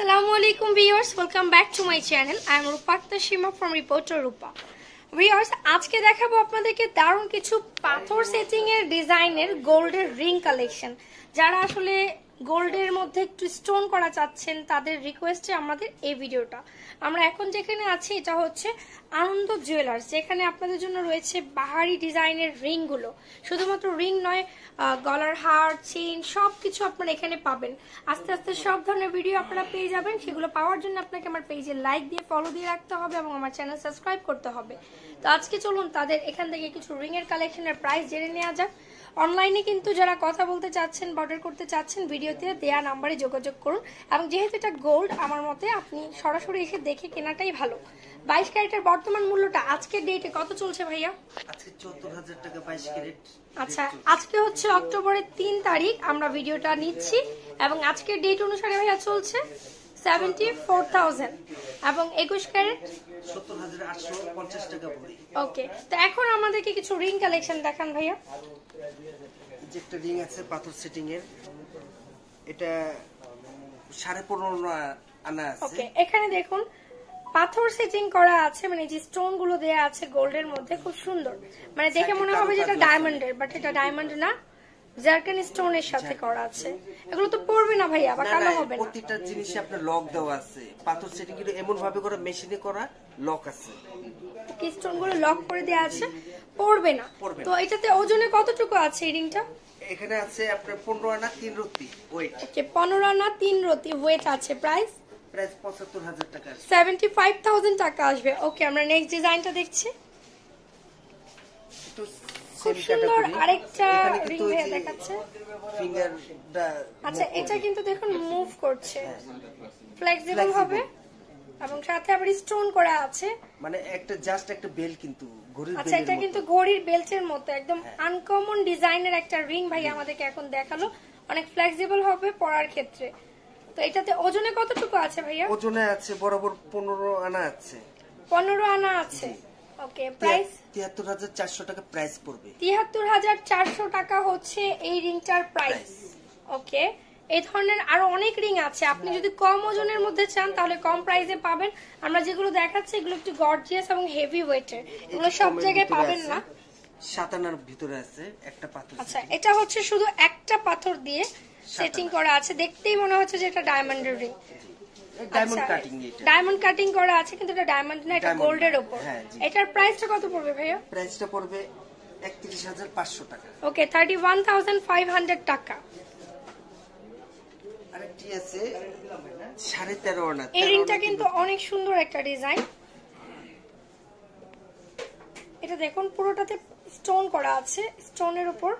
আসসালামু আলাইকুম viewers welcome back to my channel I am Rupakta Seema from reporter Rupa viewers আজকে দেখাবো আপনাদেরকে দারুণ কিছু পাথর সেটিং এর ডিজাইনের গোল্ডের রিং কালেকশন যারা আসলে গোল্ডের মধ্যে একটু স্টোন করা চাচ্ছেন তাদের রিকোয়েস্টে আমাদের এই ভিডিওটা আমরা এখন যেখানে আছি এটা হচ্ছে আনন্দ জুয়েলার্স যেখানে আপনাদের জন্য রয়েছে বাহারি ডিজাইনের রিংগুলো শুধুমাত্র রিং নয় গলার হার চেন সব কিছু আপনারা এখানে পাবেন আস্তে আস্তে সব ধরনের ভিডিও আপনারা পেয়ে যাবেন সেগুলো পাওয়ার জন্য আপনাকে আমার পেজে লাইক দিয়ে ফলো দিয়ে রাখতে হবে এবং আমার চ্যানেল সাবস্ক্রাইব করতে হবে তো আজকে চলুন তাদের এখান থেকে কিছু রিংয়ের কালেকশনের প্রাইস জেনে নেওয়া যাক অনলাইনে কিন্তু যারা কথা বলতে চাচ্ছেন অর্ডার করতে চাচ্ছেন ভিডিও ভিডিওতে দেয়া নাম্বারে যোগাযোগ করুন এবং যেহেতু এটা গোল্ড আমার মতে আপনি সরাসরি এসে দেখে কেনাটাই ভালো বাইশ ক্যারেটের বর্তমান মূল্যটা আজকের ডেটে কত চলছে ভাইয়া বাইশ ক্যারেট আচ্ছা আজকে হচ্ছে অক্টোবরের তিন তারিখ আমরা ভিডিওটা নিচ্ছি এবং আজকের ডেট অনুসারে ভাইয়া চলছে সেভেন্টি ফোর থাউজেন্ড এবং একুশ ক্যারেট ওকে তো এখন আমাদেরকে কিছু রিং কালেকশন দেখান ভাইয়া একটা রিং আছে পাথর সেটিং এর এটা সাড়ে পনেরো আনা আছে এখানে দেখুন পাথর সেটিং করা আছে মানে যে স্টোন গুলো আছে গোল্ডের মধ্যে খুব সুন্দর মানে দেখে মনে হবে যে এটা ডায়মন্ডের বাট এটা ডায়মন্ড না এগুলো তো পড়বে না ভাইয়া হবে না লক দেওয়া মেশিনে করা কি স্টোন গুলো লক করে আছে না তো এটাতে ওজনে কতটুকু আছে এই রিংটা এখানে আছে আপনার 15 আনা 3 রতি ওয়েট আচ্ছা 15 আনা 3 রতি ওয়েট আছে প্রাইস প্রাইস 75000 টাকা 75000 টাকা আসবে ওকে আমরা নেক্সট ডিজাইনটা দেখছি একটু সুন্দর আরেকটা রিং দেখাচ্ছে ফিঙ্গার আচ্ছা এটা কিন্তু দেখুন মুভ করছে ফ্লেক্সিবল হ্যাঁ। হবে এবং সাথে আবার স্টোন করা আছে মানে একটা জাস্ট একটা বেল কিন্তু ঘড়ির আচ্ছা এটা কিন্তু ঘড়ির বেলচের মতো একদম আনকমন হ্যাঁ। ডিজাইনের একটা রিং ভাই আমাদেরকে এখন দেখালো অনেক ফ্লেক্সিবল হবে পরার ক্ষেত্রে তো এটাতে ওজনে কতটুকু আছে ভাইয়া ওজনে আছে বরাবর 15 আনা আছে 15 আনা আছে ওকে প্রাইস 73400 টাকা প্রাইস পড়বে 73400 টাকা হচ্ছে এই রিংটার প্রাইস ওকে এই ধরনের আরো অনেক রিং আছে আপনি যদি কম ওজনের মধ্যে চান তাহলে কম প্রাইসে পাবেন আমরা যেগুলো দেখাচ্ছি এগুলো একটু গর্জিয়াস এবং হেভি ওয়েটের এগুলো সব জায়গায় পাবেন না সাতানার ভিতরে আছে একটা পাথর আচ্ছা এটা হচ্ছে শুধু একটা পাথর দিয়ে সেটিং করা আছে দেখতেই মনে হচ্ছে যে এটা ডায়মন্ডের ring diamond cutting diamond cutting করা আছে কিন্তু এটা ডায়মন্ড না এটা গোল্ডের উপর হ্যাঁ, এটার প্রাইসটা কত পড়বে ভাইয়া প্রাইসটা পড়বে 31500 টাকা ওকে হান্ড্রেড টাকা একটি আছে সাড়ে তেরো এই রিংটা কিন্তু অনেক সুন্দর একটা ডিজাইন এটা দেখুন পুরোটাতে স্টোন করা আছে স্টোনের উপর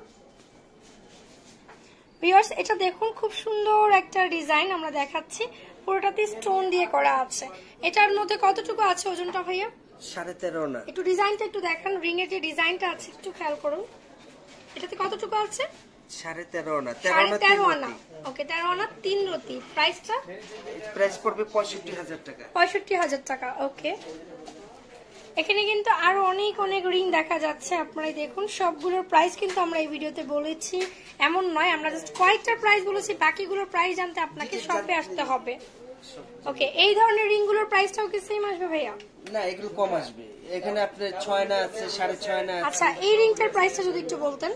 ভিউয়ার্স এটা দেখুন খুব সুন্দর একটা ডিজাইন আমরা দেখাচ্ছি পুরোটাতে স্টোন দিয়ে করা আছে এটার মধ্যে কতটুকু আছে ওজনটা ভাইয়া একটু ডিজাইনটা একটু দেখান রিং এর যে ডিজাইনটা আছে একটু খেয়াল করুন এটাতে কতটুকু আছে সাড়ে তেরো তেরো আনা ওকে তেরো আনা প্রাইসটা পঁয়ষট্টি হাজার টাকা ওকে এখানে কিন্তু আরো অনেক অনেক রিং দেখা যাচ্ছে আপনারাই দেখুন সবগুলোর প্রাইস কিন্তু আমরা এই ভিডিওতে বলেছি এমন নয় আমরা জাস্ট কয়েকটার প্রাইস বলেছি বাকিগুলোর প্রাইস জানতে আপনাকে শপে আসতে হবে ওকে এই ধরনের রিংগুলোর প্রাইসটাও কি সেম আসবে ভাইয়া না এগুলো কম আসবে এখানে আপনার ছয় না আছে সাড়ে ছয় না আচ্ছা এই রিংটার প্রাইসটা যদি একটু বলতেন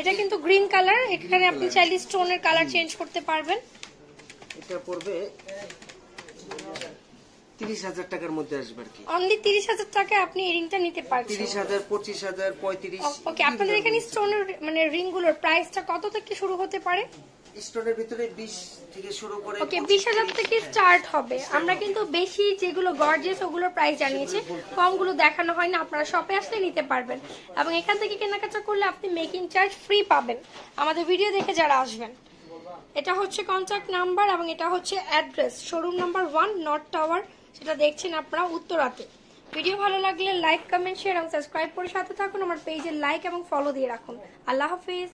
এটা কিন্তু গ্রিন কালার এখানে আপনি চাইলে স্টোনের কালার চেঞ্জ করতে পারবেন এটা পড়বে টাকার মধ্যে আসবে টাকায় আপনি নিতে ওকে আপনাদের এখানে স্টোনের মানে রিং গুলোর প্রাইসটা কত থেকে শুরু হতে পারে স্টোনের ভিতরে 20 থেকে শুরু করে ওকে 20000 থেকে হ্যাঁ, স্টার্ট হবে আমরা কিন্তু বেশি যেগুলো গর্জিয়াস ওগুলোর প্রাইস জানিয়েছি কমগুলো দেখানো হয় না আপনারা শপে আসলে নিতে পারবেন এবং এখান থেকে কেনাকাটা করলে আপনি মেকিং চার্জ ফ্রি পাবেন আমাদের ভিডিও দেখে যারা আসবেন এটা হচ্ছে কন্ট্যাক্ট নাম্বার এবং এটা হচ্ছে address showroom number one north tower সেটা দেখছেন আপনারা উত্তরাতে ভিডিও ভালো লাগলে লাইক কমেন্ট শেয়ার এবং সাবস্ক্রাইব করে সাথে থাকুন আমার পেজে লাইক এবং ফলো দিয়ে রাখুন আল্লাহ হাফিজ